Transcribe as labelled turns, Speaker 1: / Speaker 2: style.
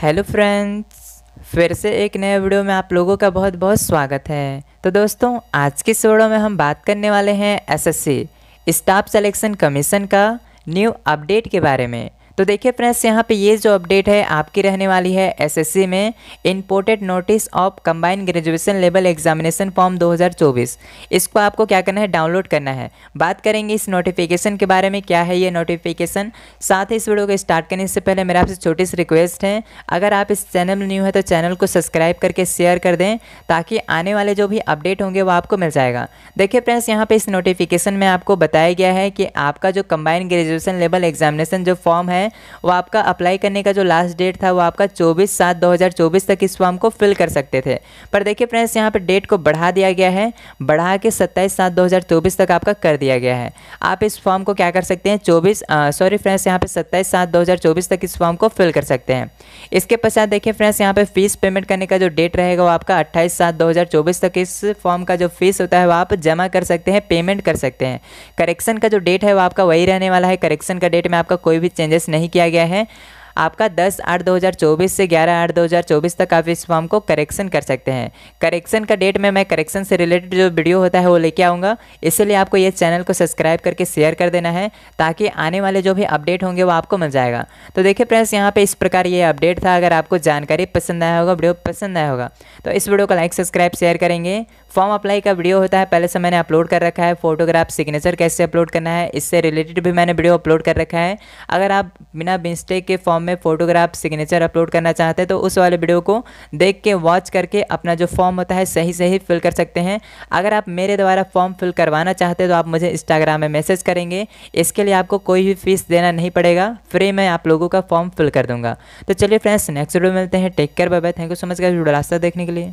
Speaker 1: hello friends फिर से एक नए वीडियो में आप लोगों का बहुत बहुत स्वागत है तो दोस्तों आज के इस वीडियो में हम बात करने वाले हैं एसएससी स्टाफ सिलेक्शन कमीशन का न्यू अपडेट के बारे में तो देखिए फ्रेंड्स यहाँ पे ये जो अपडेट है आपकी रहने वाली है एसएससी में imported notice of combined graduation level examination form 2024 इसको आपको क्या करना है डाउनलोड करना है बात करेंगे इस नोटिफिकेशन के बारे में क्या है ये नोटिफिकेशन साथ ही इस वीडियो को स्टार्ट करने से पहले मेरा आपसे छोटी सी रिक्वेस्ट है अगर आप इस चैनल में न्यू है तो चैनल को सब्सक्राइब करके शेयर कर दें ताकि आने वाले जो भी अपडेट होंगे वो आपको मिल जाएगा देखिए फ्रेंड्स यहाँ पर इस नोटिफिकेशन में आपको बताया गया है कि आपका जो कम्बाइंड ग्रेजुएशन लेवल एग्जामिनेशन जो फॉर्म है है वो आपका अप्लाई करने का जो लास्ट डेट था वो आपका 24 सात 2024 तक इस फॉर्म को फिल कर सकते थे पर देखिए फ्रेंड्स यहाँ पर डेट को बढ़ा दिया गया है बढ़ा के 27 सात 2024 तक आपका कर दिया गया है आप इस फॉर्म को क्या कर सकते हैं चौबीस सॉरी फ्रेंड्स यहाँ पर सत्ताईस सात दो तक इस फॉर्म को फिल कर सकते हैं इसके पश्चात देखिए फ्रेंड्स यहाँ पर फीस पेमेंट करने का जो डेट रहेगा वो आपका अट्ठाईस सात दो तक इस फॉर्म का जो फीस होता है वो आप जमा कर सकते हैं पेमेंट कर सकते हैं करेक्शन का जो डेट है वो आपका वही रहने वाला है करेक्शन का डेट में आपका कोई भी चेंजेस नहीं किया गया है आपका 10 आठ 2024 से 11 आठ 2024 तक आप इस फॉर्म को करेक्शन कर सकते हैं करेक्शन का डेट में मैं करेक्शन से रिलेटेड जो वीडियो होता है वो लेके आऊँगा इसलिए आपको ये चैनल को सब्सक्राइब करके शेयर कर देना है ताकि आने वाले जो भी अपडेट होंगे वो आपको मिल जाएगा तो देखिए फ्रेंड्स यहाँ पर इस प्रकार ये अपडेट था अगर आपको जानकारी पसंद आया होगा वीडियो पसंद आया होगा तो इस वीडियो को लाइक सब्सक्राइब शेयर करेंगे फॉर्म अप्लाई का वीडियो होता है पहले से मैंने अपलोड कर रखा है फोटोग्राफ सिग्नेचर कैसे अपलोड करना है इससे रिलेटेड भी मैंने वीडियो अपलोड कर रखा है अगर आप बिना मिस्टेक के फॉर्म फॉर्म में फोटोग्राफ सिग्नेचर अपलोड करना चाहते हैं तो उस वाले वीडियो को देख के वॉच करके अपना जो फॉर्म होता है सही सही फिल कर सकते हैं अगर आप मेरे द्वारा फॉर्म फिल करवाना चाहते हैं तो आप मुझे इंस्टाग्राम में मैसेज करेंगे इसके लिए आपको कोई भी फीस देना नहीं पड़ेगा फ्री में आप लोगों का फॉर्म फिल कर दूंगा तो चलिए फ्रेंड्स नेक्स्ट वीडियो मिलते हैं take care bye bye thank you so much का वीडियो रास्ता देखने के लिए